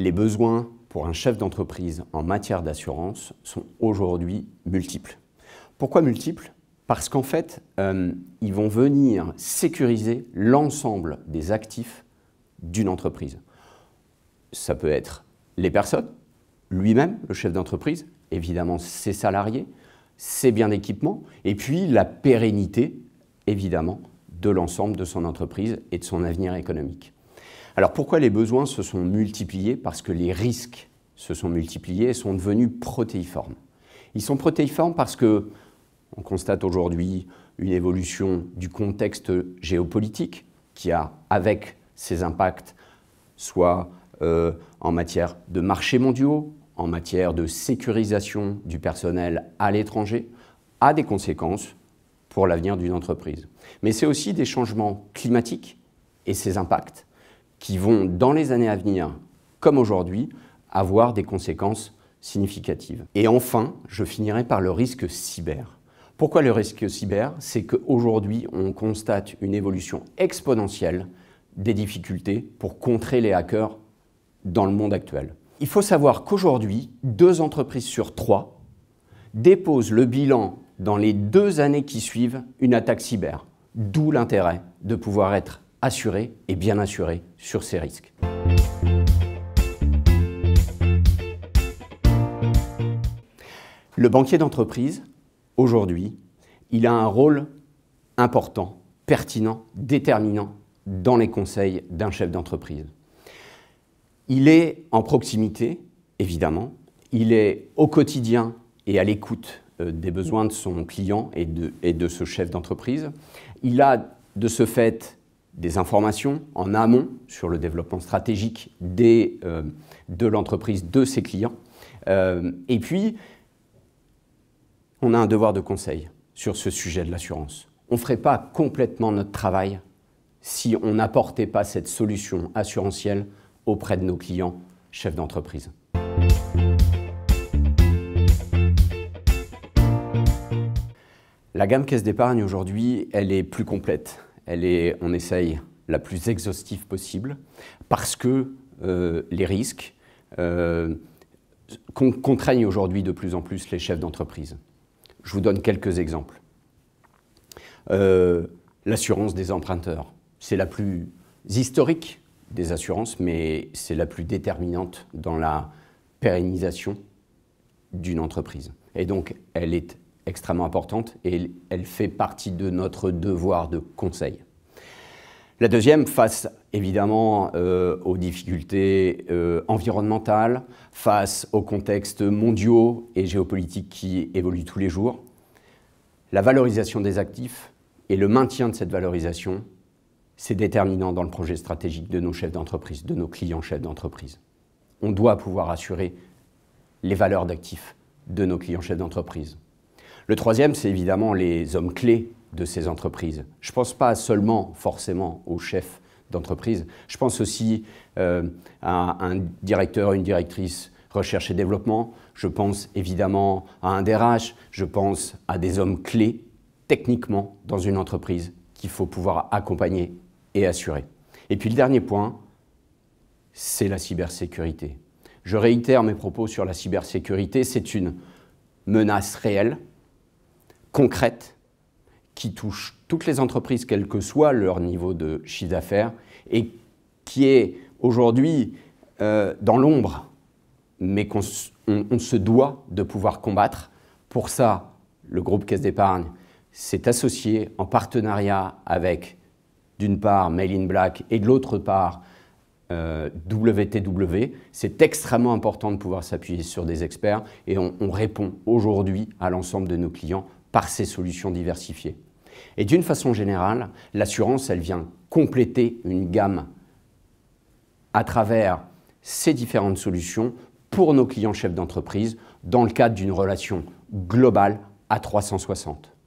Les besoins pour un chef d'entreprise en matière d'assurance sont aujourd'hui multiples. Pourquoi multiples Parce qu'en fait, euh, ils vont venir sécuriser l'ensemble des actifs d'une entreprise. Ça peut être les personnes, lui-même, le chef d'entreprise, évidemment ses salariés, ses biens d'équipement, et puis la pérennité, évidemment, de l'ensemble de son entreprise et de son avenir économique. Alors pourquoi les besoins se sont multipliés Parce que les risques se sont multipliés et sont devenus protéiformes. Ils sont protéiformes parce que on constate aujourd'hui une évolution du contexte géopolitique qui a, avec ses impacts, soit euh, en matière de marchés mondiaux, en matière de sécurisation du personnel à l'étranger, a des conséquences pour l'avenir d'une entreprise. Mais c'est aussi des changements climatiques et ses impacts qui vont, dans les années à venir, comme aujourd'hui, avoir des conséquences significatives. Et enfin, je finirai par le risque cyber. Pourquoi le risque cyber C'est qu'aujourd'hui, on constate une évolution exponentielle des difficultés pour contrer les hackers dans le monde actuel. Il faut savoir qu'aujourd'hui, deux entreprises sur trois déposent le bilan dans les deux années qui suivent une attaque cyber, d'où l'intérêt de pouvoir être assuré et bien assuré sur ces risques. Le banquier d'entreprise, aujourd'hui, il a un rôle important, pertinent, déterminant dans les conseils d'un chef d'entreprise. Il est en proximité, évidemment, il est au quotidien et à l'écoute euh, des besoins de son client et de, et de ce chef d'entreprise. Il a de ce fait des informations en amont sur le développement stratégique euh, de l'entreprise, de ses clients. Euh, et puis, on a un devoir de conseil sur ce sujet de l'assurance. On ne ferait pas complètement notre travail si on n'apportait pas cette solution assurantielle auprès de nos clients chefs d'entreprise. La gamme caisse d'épargne aujourd'hui, elle est plus complète elle est, on essaye la plus exhaustive possible, parce que euh, les risques euh, contraignent aujourd'hui de plus en plus les chefs d'entreprise. Je vous donne quelques exemples. Euh, l'assurance des emprunteurs, c'est la plus historique des assurances, mais c'est la plus déterminante dans la pérennisation d'une entreprise. Et donc, elle est extrêmement importante et elle fait partie de notre devoir de conseil. La deuxième, face évidemment euh, aux difficultés euh, environnementales, face aux contextes mondiaux et géopolitiques qui évoluent tous les jours, la valorisation des actifs et le maintien de cette valorisation, c'est déterminant dans le projet stratégique de nos chefs d'entreprise, de nos clients chefs d'entreprise. On doit pouvoir assurer les valeurs d'actifs de nos clients chefs d'entreprise. Le troisième, c'est évidemment les hommes clés de ces entreprises. Je ne pense pas seulement forcément aux chefs d'entreprise, je pense aussi euh, à un directeur, une directrice recherche et développement, je pense évidemment à un DRH, je pense à des hommes clés techniquement dans une entreprise qu'il faut pouvoir accompagner et assurer. Et puis le dernier point, c'est la cybersécurité. Je réitère mes propos sur la cybersécurité, c'est une menace réelle concrète qui touche toutes les entreprises, quel que soit leur niveau de chiffre d'affaires, et qui est aujourd'hui euh, dans l'ombre, mais qu'on se doit de pouvoir combattre. Pour ça, le groupe Caisse d'épargne s'est associé en partenariat avec, d'une part, Mail Black et de l'autre part, WTW. Euh, C'est extrêmement important de pouvoir s'appuyer sur des experts et on répond aujourd'hui à l'ensemble de nos clients par ces solutions diversifiées. Et d'une façon générale, l'assurance, elle vient compléter une gamme à travers ces différentes solutions pour nos clients chefs d'entreprise dans le cadre d'une relation globale à 360.